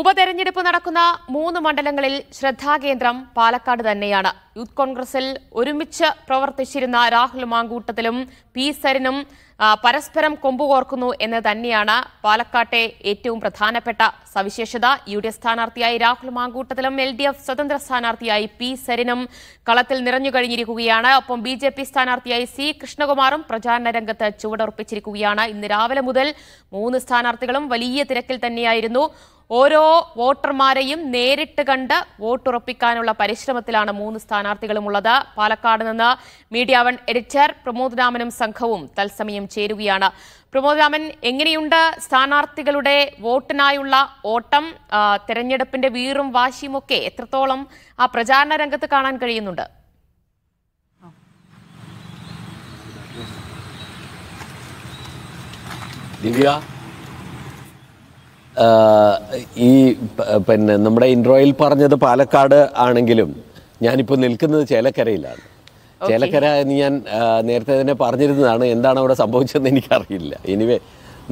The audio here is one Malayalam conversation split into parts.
ഉപതെരഞ്ഞെടുപ്പ് നടക്കുന്ന മൂന്ന് മണ്ഡലങ്ങളിൽ ശ്രദ്ധാകേന്ദ്രം പാലക്കാട് തന്നെയാണ് യൂത്ത് കോൺഗ്രസിൽ ഒരുമിച്ച് പ്രവർത്തിച്ചിരുന്ന രാഹുൽ മാങ്കൂട്ടത്തിലും പി സരിനും പരസ്പരം കൊമ്പുകോർക്കുന്നു എന്ന് തന്നെയാണ് പാലക്കാട്ടെ ഏറ്റവും പ്രധാനപ്പെട്ട സവിശേഷത യു ഡി എഫ് സ്ഥാനാർത്ഥിയായി രാഹുൽ മാങ്കൂട്ടത്തിലും എൽ ഡി എഫ് സ്വതന്ത്ര സ്ഥാനാർത്ഥിയായി പി സരിനും കളത്തിൽ നിറഞ്ഞു കഴിഞ്ഞിരിക്കുകയാണ് ഒപ്പം ബി ജെ പി സ്ഥാനാർത്ഥിയായി സി കൃഷ്ണകുമാറും പ്രചാരണ രംഗത്ത് ചുവടുറപ്പിച്ചിരിക്കുകയാണ് ഇന്ന് രാവിലെ മുതൽ മൂന്ന് സ്ഥാനാർത്ഥികളും വലിയ തിരക്കിൽ തന്നെയായിരുന്നു ഓരോ വോട്ടർമാരെയും നേരിട്ട് കണ്ട് വോട്ടുറപ്പിക്കാനുള്ള പരിശ്രമത്തിലാണ് മൂന്ന് സ്ഥാനാർത്ഥികളും ഉള്ളത് പാലക്കാട് നിന്ന് മീഡിയ വൺ എഡിറ്റർ പ്രമോദ് രാമനും സംഘവും തത്സമയം ചേരുകയാണ് പ്രമോദ് രാമൻ എങ്ങനെയുണ്ട് സ്ഥാനാർത്ഥികളുടെ വോട്ടിനായുള്ള ഓട്ടം തെരഞ്ഞെടുപ്പിന്റെ വീറും വാശിയുമൊക്കെ എത്രത്തോളം ആ പ്രചാരണ രംഗത്ത് കാണാൻ കഴിയുന്നുണ്ട് ദിവ്യ ഈ പിന്നെ നമ്മുടെ ഇൻട്രോയിൽ പറഞ്ഞത് പാലക്കാട് ആണെങ്കിലും ഞാനിപ്പോൾ നിൽക്കുന്നത് ചേലക്കരയിലാണ് ചേലക്കര എന്ന് ഞാൻ നേരത്തെ തന്നെ പറഞ്ഞിരുന്നതാണ് എന്താണ് അവിടെ സംഭവിച്ചതെന്ന് എനിക്കറിയില്ല ഇനിവേ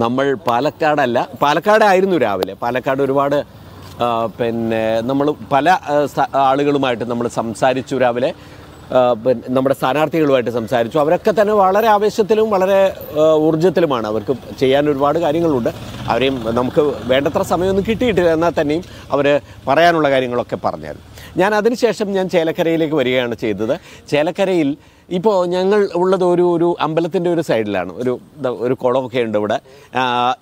നമ്മൾ പാലക്കാടല്ല പാലക്കാടായിരുന്നു രാവിലെ പാലക്കാട് ഒരുപാട് പിന്നെ നമ്മൾ പല ആളുകളുമായിട്ട് നമ്മൾ സംസാരിച്ചു രാവിലെ നമ്മുടെ സ്ഥാനാർത്ഥികളുമായിട്ട് സംസാരിച്ചു അവരൊക്കെ തന്നെ വളരെ ആവേശത്തിലും വളരെ ഊർജ്ജത്തിലുമാണ് അവർക്ക് ചെയ്യാൻ ഒരുപാട് കാര്യങ്ങളുണ്ട് അവരെയും നമുക്ക് വേണ്ടത്ര സമയമൊന്നും കിട്ടിയിട്ടില്ല എന്നാൽ തന്നെയും അവർ പറയാനുള്ള കാര്യങ്ങളൊക്കെ പറഞ്ഞായിരുന്നു ഞാൻ അതിനുശേഷം ഞാൻ ചേലക്കരയിലേക്ക് വരികയാണ് ചെയ്തത് ചേലക്കരയിൽ ഇപ്പോൾ ഞങ്ങൾ ഉള്ളത് ഒരു ഒരു അമ്പലത്തിൻ്റെ ഒരു സൈഡിലാണ് ഒരു ഒരു കുളമൊക്കെ ഉണ്ട് ഇവിടെ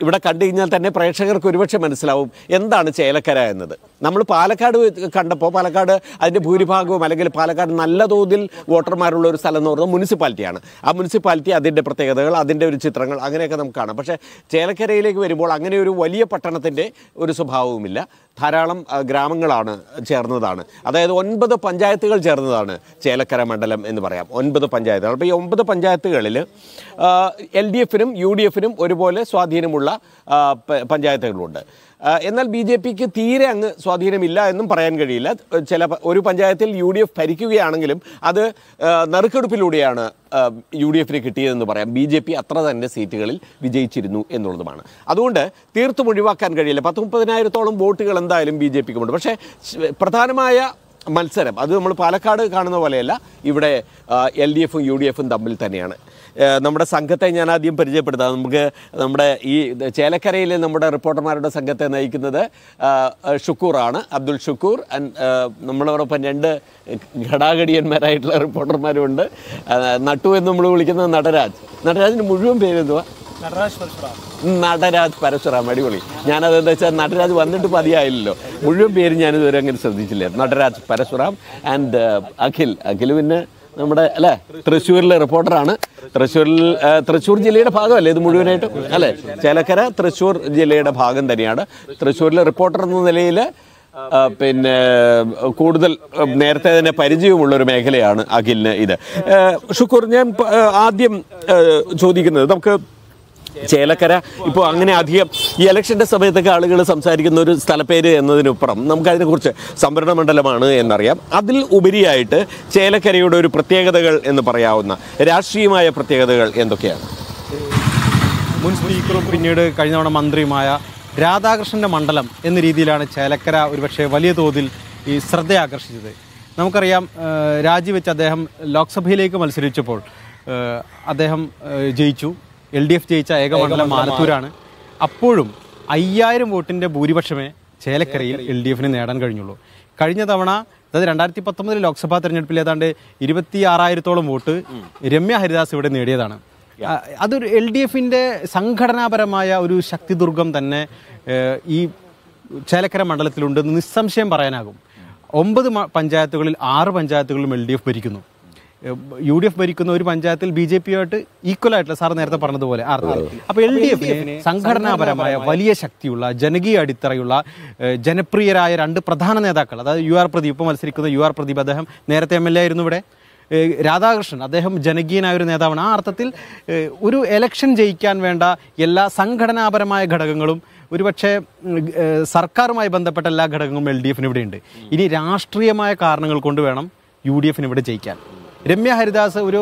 ഇവിടെ കണ്ടു കഴിഞ്ഞാൽ തന്നെ പ്രേക്ഷകർക്ക് ഒരുപക്ഷെ മനസ്സിലാവും എന്താണ് ചേലക്കര എന്നത് നമ്മൾ പാലക്കാട് കണ്ടപ്പോൾ പാലക്കാട് അതിൻ്റെ ഭൂരിഭാഗവും അല്ലെങ്കിൽ പാലക്കാട് നല്ല തോതിൽ വോട്ടർമാരുള്ള ഒരു സ്ഥലം എന്ന് പറയുന്നത് മുനിസിപ്പാലിറ്റിയാണ് ആ മുനിസിപ്പാലിറ്റി അതിൻ്റെ പ്രത്യേകതകൾ അതിൻ്റെ ഒരു ചിത്രങ്ങൾ അങ്ങനെയൊക്കെ നമുക്ക് കാണാം പക്ഷേ ചേലക്കരയിലേക്ക് വരുമ്പോൾ അങ്ങനെ ഒരു വലിയ പട്ടണത്തിൻ്റെ ഒരു സ്വഭാവവുമില്ല ധാരാളം ഗ്രാമങ്ങളാണ് ചേർന്നതാണ് അതായത് ഒൻപത് പഞ്ചായത്തുകൾ ചേർന്നതാണ് ചേലക്കര മണ്ഡലം എന്ന് പറയാം ഒൻപത് പഞ്ചായത്തുകൾ അപ്പോൾ ഈ ഒമ്പത് പഞ്ചായത്തുകളിൽ എൽ ഡി എഫിനും യു ഡി എഫിനും ഒരുപോലെ സ്വാധീനമുള്ള പഞ്ചായത്തുകളുണ്ട് എന്നാൽ ബി ജെ പിക്ക് തീരെ അങ്ങ് സ്വാധീനമില്ല എന്നും പറയാൻ കഴിയില്ല ചില ഒരു പഞ്ചായത്തിൽ യു ഡി എഫ് ഭരിക്കുകയാണെങ്കിലും അത് നറുക്കെടുപ്പിലൂടെയാണ് യു ഡി എഫിന് കിട്ടിയതെന്ന് പറയാം ബി ജെ പി അത്ര തന്നെ സീറ്റുകളിൽ വിജയിച്ചിരുന്നു എന്നുള്ളതുമാണ് അതുകൊണ്ട് തീർത്തും ഒഴിവാക്കാൻ കഴിയില്ല പത്ത് മുപ്പതിനായിരത്തോളം വോട്ടുകൾ എന്തായാലും ബി ജെ പിക്കുമുണ്ട് പക്ഷേ പ്രധാനമായ മത്സരം അത് നമ്മൾ പാലക്കാട് കാണുന്ന പോലെയല്ല ഇവിടെ എൽ ഡി എഫും യു ഡി എഫും തമ്മിൽ തന്നെയാണ് നമ്മുടെ സംഘത്തെ ഞാൻ ആദ്യം പരിചയപ്പെടുത്താം നമുക്ക് നമ്മുടെ ഈ ചേലക്കരയിലെ നമ്മുടെ റിപ്പോർട്ടർമാരുടെ സംഘത്തെ നയിക്കുന്നത് ഷുക്കൂറാണ് അബ്ദുൽ ഷുക്കൂർ നമ്മളോടൊപ്പം രണ്ട് ഘടാഘടിയന്മാരായിട്ടുള്ള റിപ്പോർട്ടർമാരുണ്ട് നട്ടു എന്ന് നമ്മൾ വിളിക്കുന്നത് നടരാജ് നടരാജിൻ്റെ മുഴുവൻ പേര് നടരാജ് പരശുറാം അടിപൊളി ഞാനതെന്താ വെച്ചാൽ നടരാജ് വന്നിട്ട് പതിയായില്ലല്ലോ മുഴുവൻ പേര് ഇതുവരെ അങ്ങനെ ശ്രദ്ധിച്ചില്ല നടരാജ് പരശുറാം ആൻഡ് uh, അഖിൽ അഖിൽ പിന്നെ നമ്മുടെ അല്ലേ തൃശ്ശൂരിലെ റിപ്പോർട്ടറാണ് തൃശ്ശൂരിൽ തൃശ്ശൂർ ജില്ലയുടെ ഭാഗമല്ലേ ഇത് മുഴുവനായിട്ടും അല്ലേ ചേലക്കര തൃശ്ശൂർ ജില്ലയുടെ ഭാഗം തന്നെയാണ് തൃശ്ശൂരിലെ റിപ്പോർട്ടർ എന്ന നിലയിൽ പിന്നെ കൂടുതൽ നേരത്തെ തന്നെ പരിചയമുള്ള ഒരു മേഖലയാണ് അഖിലിന് ഇത് ഷുക്കൂർ ഞാൻ ആദ്യം ചോദിക്കുന്നത് നമുക്ക് ചേലക്കര ഇപ്പോൾ അങ്ങനെ അധികം ഈ ഇലക്ഷൻ്റെ സമയത്തൊക്കെ ആളുകൾ സംസാരിക്കുന്ന ഒരു സ്ഥലപ്പേര് എന്നതിനപ്പുറം നമുക്കതിനെക്കുറിച്ച് സംവരണ മണ്ഡലമാണ് എന്നറിയാം അതിൽ ഉപരിയായിട്ട് ചേലക്കരയുടെ ഒരു പ്രത്യേകതകൾ എന്ന് പറയാവുന്ന രാഷ്ട്രീയമായ പ്രത്യേകതകൾ എന്തൊക്കെയാണ് മുൻ സ്പീക്കറും പിന്നീട് കഴിഞ്ഞ തവണ മന്ത്രിയുമായ രാധാകൃഷ്ണൻ്റെ മണ്ഡലം എന്ന രീതിയിലാണ് ചേലക്കര ഒരുപക്ഷെ വലിയ തോതിൽ ഈ ശ്രദ്ധയാകർഷിച്ചത് നമുക്കറിയാം രാജിവെച്ച് അദ്ദേഹം ലോക്സഭയിലേക്ക് മത്സരിച്ചപ്പോൾ അദ്ദേഹം ജയിച്ചു എൽ ഡി എഫ് ജയിച്ച ഏക മണ്ഡലം അപ്പോഴും അയ്യായിരം വോട്ടിൻ്റെ ഭൂരിപക്ഷമേ ചേലക്കരയിൽ എൽ ഡി എഫിന് നേടാൻ കഴിഞ്ഞുള്ളൂ കഴിഞ്ഞ തവണ അതായത് രണ്ടായിരത്തി പത്തൊമ്പതിൽ ലോക്സഭാ തെരഞ്ഞെടുപ്പിൽ ഏതാണ്ട് ഇരുപത്തി ആറായിരത്തോളം വോട്ട് രമ്യ ഹരിദാസ് ഇവിടെ നേടിയതാണ് അതൊരു എൽ ഡി എഫിൻ്റെ സംഘടനാപരമായ ഒരു ശക്തി ദുർഗം തന്നെ ഈ ചേലക്കര മണ്ഡലത്തിലുണ്ടെന്ന് നിസ്സംശയം പറയാനാകും ഒമ്പത് പഞ്ചായത്തുകളിൽ ആറ് പഞ്ചായത്തുകളിലും എൽ ഡി എഫ് ഭരിക്കുന്നു യു ഡി എഫ് ഭരിക്കുന്ന ഒരു പഞ്ചായത്തിൽ ബി ജെ പിയുമായിട്ട് ഈക്വൽ ആയിട്ടുള്ള സാർ നേരത്തെ പറഞ്ഞതുപോലെ അപ്പൊ എൽ ഡി എഫിന് സംഘടനാപരമായ വലിയ ശക്തിയുള്ള ജനകീയ അടിത്തറയുള്ള ജനപ്രിയരായ രണ്ട് പ്രധാന നേതാക്കൾ അതായത് യു ആർ പ്രദീപ് ഇപ്പൊ മത്സരിക്കുന്ന യു ആർ പ്രദീപ് അദ്ദേഹം നേരത്തെ എം എൽ എ ആയിരുന്നു ഇവിടെ രാധാകൃഷ്ണൻ അദ്ദേഹം ജനകീയനായ ഒരു നേതാവാണ് ആ അർത്ഥത്തിൽ ഒരു എലക്ഷൻ ജയിക്കാൻ വേണ്ട എല്ലാ സംഘടനാപരമായ ഘടകങ്ങളും ഒരുപക്ഷെ സർക്കാരുമായി ബന്ധപ്പെട്ട എല്ലാ ഘടകങ്ങളും എൽ ഡി എഫിന് ഇവിടെയുണ്ട് ഇനി രാഷ്ട്രീയമായ കാരണങ്ങൾ കൊണ്ട് വേണം യു ഡി എഫിന് ഇവിടെ ജയിക്കാൻ രമ്യ ഹരിദാസ് ഒരു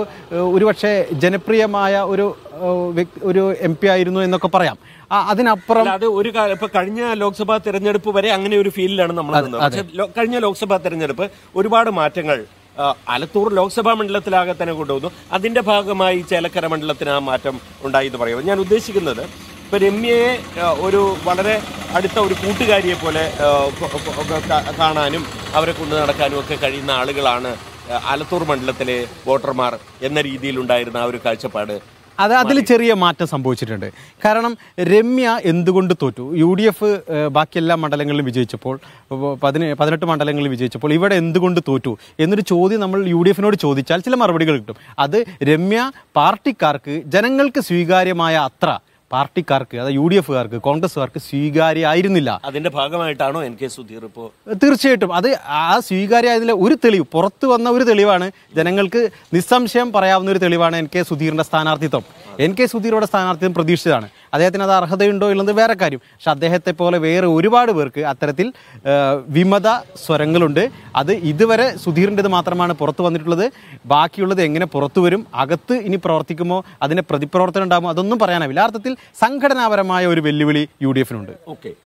ഒരുപക്ഷെ ജനപ്രിയമായ ഒരു ഒരു എം പി ആയിരുന്നു എന്നൊക്കെ പറയാം അതിനപ്പുറം അത് ഒരു ഇപ്പൊ കഴിഞ്ഞ ലോക്സഭാ തെരഞ്ഞെടുപ്പ് വരെ അങ്ങനെ ഒരു ഫീലിലാണ് നമ്മൾ കഴിഞ്ഞ ലോക്സഭാ തെരഞ്ഞെടുപ്പ് ഒരുപാട് മാറ്റങ്ങൾ ആലത്തൂർ ലോക്സഭാ മണ്ഡലത്തിലാകെ തന്നെ കൊണ്ടുവന്നു അതിന്റെ ഭാഗമായി ചേലക്കര മണ്ഡലത്തിന് ആ മാറ്റം ഉണ്ടായി എന്ന് പറയുമ്പോൾ ഞാൻ ഉദ്ദേശിക്കുന്നത് ഇപ്പൊ രമ്യയെ ഒരു വളരെ അടുത്ത ഒരു കൂട്ടുകാരിയെ പോലെ കാണാനും അവരെ കൊണ്ടു നടക്കാനും ഒക്കെ കഴിയുന്ന ആളുകളാണ് ആലത്തൂർ മണ്ഡലത്തിലെ വോട്ടർമാർ എന്ന രീതിയിലുണ്ടായിരുന്ന ആ ഒരു കാഴ്ചപ്പാട് അത് അതിൽ ചെറിയ മാറ്റം സംഭവിച്ചിട്ടുണ്ട് കാരണം രമ്യ എന്തുകൊണ്ട് തോറ്റു യു ഡി എഫ് ബാക്കി എല്ലാ മണ്ഡലങ്ങളിലും വിജയിച്ചപ്പോൾ പതിന പതിനെട്ട് മണ്ഡലങ്ങളിൽ വിജയിച്ചപ്പോൾ ഇവിടെ എന്തുകൊണ്ട് തോറ്റു എന്നൊരു ചോദ്യം നമ്മൾ യു ഡി എഫിനോട് ചോദിച്ചാൽ ചില മറുപടികൾ കിട്ടും അത് രമ്യ പാർട്ടിക്കാർക്ക് ജനങ്ങൾക്ക് സ്വീകാര്യമായ അത്ര പാർട്ടിക്കാർക്ക് അതായത് യു ഡി എഫുകാർക്ക് കോൺഗ്രസ്സുകാർക്ക് സ്വീകാര്യമായിരുന്നില്ല അതിന്റെ ഭാഗമായിട്ടാണോ എൻ കെ സുധീർ ഇപ്പോൾ തീർച്ചയായിട്ടും അത് ആ സ്വീകാര്യമായതിലെ ഒരു തെളിവ് പുറത്തു വന്ന ഒരു തെളിവാണ് ജനങ്ങൾക്ക് നിസ്സംശയം പറയാവുന്ന ഒരു തെളിവാണ് എൻ കെ സുധീറിന്റെ സ്ഥാനാർത്ഥിത്വം എൻ കെ സുധീറോടെ സ്ഥാനാർത്ഥിത്വം പ്രതീക്ഷിച്ചതാണ് അദ്ദേഹത്തിന് അത് അർഹതയുണ്ടോ ഇല്ലെന്ന് വേറെ കാര്യം പക്ഷെ അദ്ദേഹത്തെ പോലെ വേറെ ഒരുപാട് പേർക്ക് അത്തരത്തിൽ വിമത സ്വരങ്ങളുണ്ട് അത് ഇതുവരെ സുധീറിൻ്റെത് മാത്രമാണ് പുറത്തു വന്നിട്ടുള്ളത് ബാക്കിയുള്ളത് എങ്ങനെ പുറത്തു വരും അകത്ത് ഇനി പ്രവർത്തിക്കുമോ അതിൻ്റെ പ്രതിപ്രവർത്തനം ഉണ്ടാകുമോ അതൊന്നും പറയാനാവില്ല അർത്ഥത്തിൽ സംഘടനാപരമായ ഒരു വെല്ലുവിളി യു ഡി എഫിനുണ്ട് ഓക്കെ